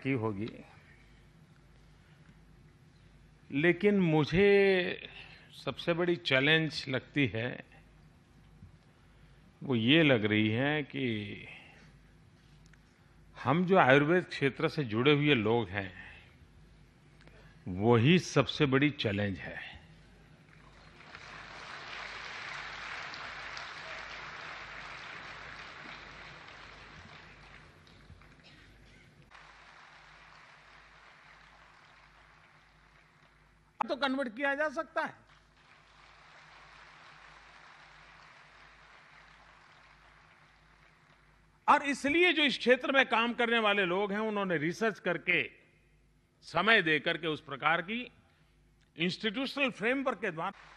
की होगी लेकिन मुझे सबसे बड़ी चैलेंज लगती है वो ये लग रही है कि हम जो आयुर्वेद क्षेत्र से जुड़े हुए लोग हैं वही सबसे बड़ी चैलेंज है तो कन्वर्ट किया जा सकता है और इसलिए जो इस क्षेत्र में काम करने वाले लोग हैं उन्होंने रिसर्च करके समय देकर के उस प्रकार की इंस्टीट्यूशनल फ्रेमवर्क के द्वारा